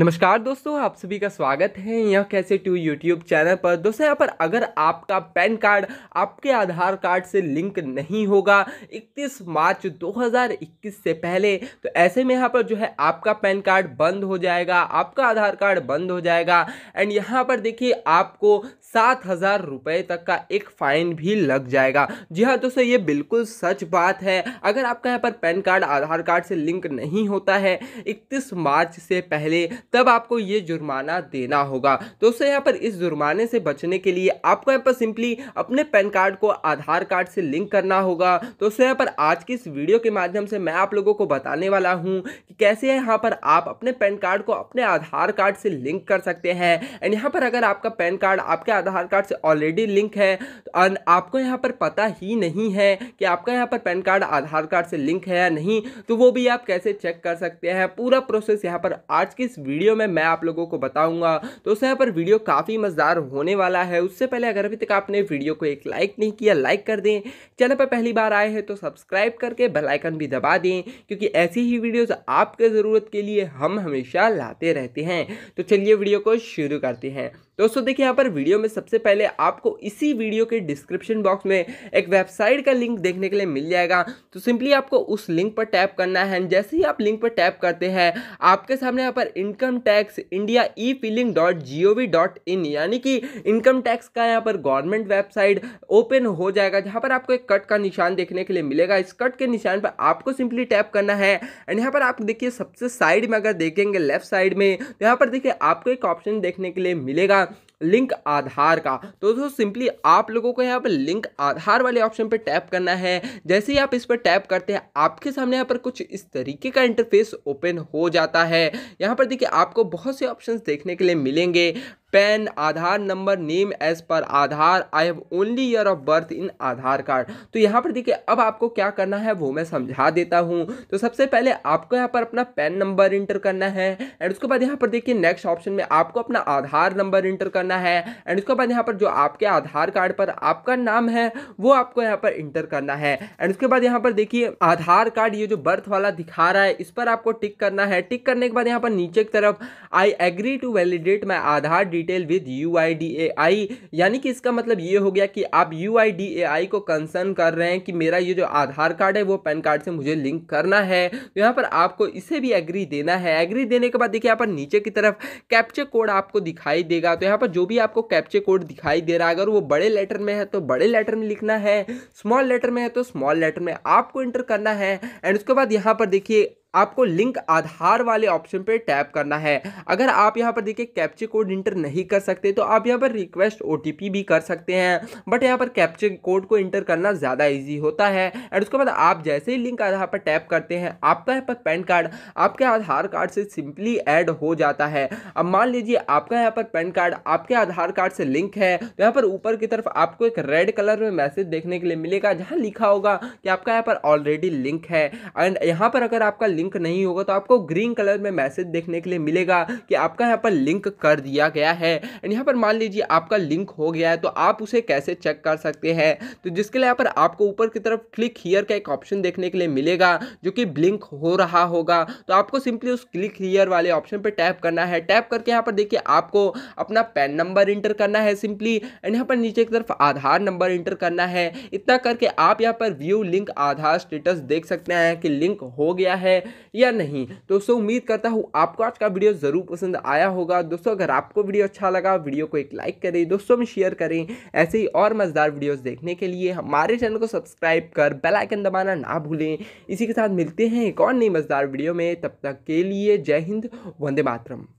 नमस्कार दोस्तों आप सभी का स्वागत है यह कैसे टू यूट्यूब चैनल पर दोस्तों यहाँ पर अगर आपका पैन कार्ड आपके आधार कार्ड से लिंक नहीं होगा 31 मार्च 2021 से पहले तो ऐसे में यहाँ पर जो है आपका पैन कार्ड बंद हो जाएगा आपका आधार कार्ड बंद हो जाएगा एंड यहाँ पर देखिए आपको सात हज़ार रुपये तक का एक फ़ाइन भी लग जाएगा जी हाँ दोस्तों ये बिल्कुल सच बात है अगर आपका यहाँ पर पैन कार्ड आधार कार्ड से लिंक नहीं होता है इकतीस मार्च से पहले तब आपको ये जुर्माना देना होगा दोस्तों यहाँ पर इस जुर्माने से बचने के लिए आपको यहाँ पर सिंपली अपने पैन कार्ड को आधार कार्ड से लिंक करना होगा दोस्तों यहाँ पर आज की इस वीडियो के माध्यम से मैं आप लोगों को बताने वाला हूँ कि कैसे यहाँ पर आप अपने पैन कार्ड को अपने आधार कार्ड से लिंक कर सकते हैं एंड यहाँ पर अगर आपका पैन कार्ड आपके आधार कार्ड से ऑलरेडी लिंक है तो आपको यहाँ पर पता ही नहीं है कि आपका यहाँ पर पैन कार्ड आधार कार्ड से लिंक है या नहीं तो वो भी आप कैसे चेक कर सकते हैं पूरा प्रोसेस यहाँ पर आज की इस वीडियो में मैं आप लोगों को बताऊंगा तो यहाँ पर वीडियो काफ़ी मज़ेदार होने वाला है उससे पहले अगर अभी तक आपने वीडियो को एक लाइक नहीं किया लाइक कर दें चैनल पर पहली बार आए हैं तो सब्सक्राइब करके बेलाइकन भी दबा दें क्योंकि ऐसी ही वीडियोज़ आपके ज़रूरत के लिए हम हमेशा लाते रहते हैं तो चलिए वीडियो को शुरू करते हैं दोस्तों देखिए यहाँ पर वीडियो में सबसे पहले आपको इसी वीडियो के डिस्क्रिप्शन बॉक्स में एक वेबसाइट का लिंक देखने के लिए मिल जाएगा तो सिंपली आपको उस लिंक पर टैप करना है जैसे ही आप लिंक पर टैप करते हैं आपके सामने यहाँ पर income tax India e filing dot g o v dot in यानी कि इनकम टैक्स का यहाँ पर गवर्नमेंट वेबसाइट ओपन हो जाएगा जहाँ पर आपको एक कट का निशान देखने के लिए मिलेगा इस कट के निशान पर आपको सिंपली टैप करना है एंड यहाँ पर आप देखिए सबसे साइड में अगर देखेंगे लेफ्ट साइड में तो यहाँ पर देखिए आपको एक ऑप्शन देखने के लिए मिलेगा up. लिंक आधार का तो दोस्तों सिंपली आप लोगों को यहाँ पर लिंक आधार वाले ऑप्शन पर टैप करना है जैसे ही आप इस पर टैप करते हैं आपके सामने यहाँ पर कुछ इस तरीके का इंटरफेस ओपन हो जाता है यहाँ पर देखिए आपको बहुत से ऑप्शन देखने के लिए मिलेंगे PAN Aadhaar number name as per Aadhaar I have only year of birth in Aadhaar card तो यहाँ पर देखिए अब आपको क्या करना है वो मैं समझा देता हूँ तो सबसे पहले आपको यहाँ पर अपना पैन नंबर इंटर करना है एंड उसके बाद यहाँ पर देखिए नेक्स्ट ऑप्शन में आपको अपना आधार नंबर इंटर करना करना है एंड उसके बाद यहाँ पर जो आपके आधार कार्ड पर आपका नाम है वो आपको यहाँ पर इंटर करना है एंड उसके बाद यहाँ पर देखिए आधार कार्ड ये जो बर्थ वाला दिखा रहा है इस पर आपको टिक करना है टिक करने के बाद यहाँ पर नीचे की तरफ I agree to validate my Aadhaar detail with you यानी कि इसका मतलब ये हो गया कि आप यू को कंसर्न कर रहे हैं कि मेरा ये जो आधार कार्ड है वो पैन कार्ड से मुझे लिंक करना है तो यहाँ पर आपको इसे भी एग्री देना है एग्री देने के बाद देखिए यहाँ पर नीचे की तरफ कैप्चर कोड आपको दिखाई देगा तो यहाँ पर जो भी आपको कैप्चे कोड दिखाई दे रहा है अगर वो बड़े लेटर में है तो बड़े लेटर में लिखना है स्मॉल लेटर में है तो स्मॉल लेटर में आपको इंटर करना है एंड उसके बाद यहाँ पर देखिए आपको लिंक आधार वाले ऑप्शन पर टैप करना है अगर आप यहाँ पर देखिए कैप्चे कोड इंटर नहीं कर सकते तो आप यहाँ पर रिक्वेस्ट ओ भी कर सकते हैं बट यहाँ पर कैप्चे कोड को इंटर करना ज़्यादा ईजी होता है एंड उसके बाद आप जैसे ही लिंक आधार पर टैप करते हैं आपका यहाँ पर पैन कार्ड आपके आधार कार्ड से सिंपली ऐड हो जाता है अब मान लीजिए आपका यहाँ पर पैन कार्ड आपके आधार कार्ड से लिंक है तो यहाँ पर ऊपर की तरफ आपको एक रेड कलर में मैसेज देखने के लिए मिलेगा जहाँ लिखा होगा कि आपका यहाँ पर ऑलरेडी लिंक है एंड यहाँ पर अगर आपका लिंक नहीं होगा तो आपको ग्रीन कलर में मैसेज देखने के लिए मिलेगा कि आपका यहाँ पर लिंक कर दिया गया है एंड यहाँ पर मान लीजिए आपका लिंक हो गया है तो आप उसे कैसे चेक कर सकते हैं तो जिसके लिए यहाँ पर आपको ऊपर की तरफ क्लिक हीयर का एक ऑप्शन देखने के लिए मिलेगा जो कि ब्लिंक हो रहा होगा तो आपको सिंपली उस क्लिक हीयर वाले ऑप्शन पर टैप करना है टैप करके यहाँ पर देखिए आपको अपना पैन नंबर इंटर करना है सिंपली एंड यहाँ पर नीचे की तरफ आधार नंबर इंटर करना है इतना करके आप यहाँ पर व्यू लिंक आधार स्टेटस देख सकते हैं कि लिंक हो गया है या नहीं दोस्तों उम्मीद करता हूँ आपको आज का वीडियो ज़रूर पसंद आया होगा दोस्तों अगर आपको वीडियो अच्छा लगा वीडियो को एक लाइक करें दोस्तों में शेयर करें ऐसे ही और मज़ेदार वीडियोज़ देखने के लिए हमारे चैनल को सब्सक्राइब कर बेलाइकन दबाना ना भूलें इसी के साथ मिलते हैं एक और नई मज़ेदार वीडियो में तब तक के लिए जय हिंद वंदे मातरम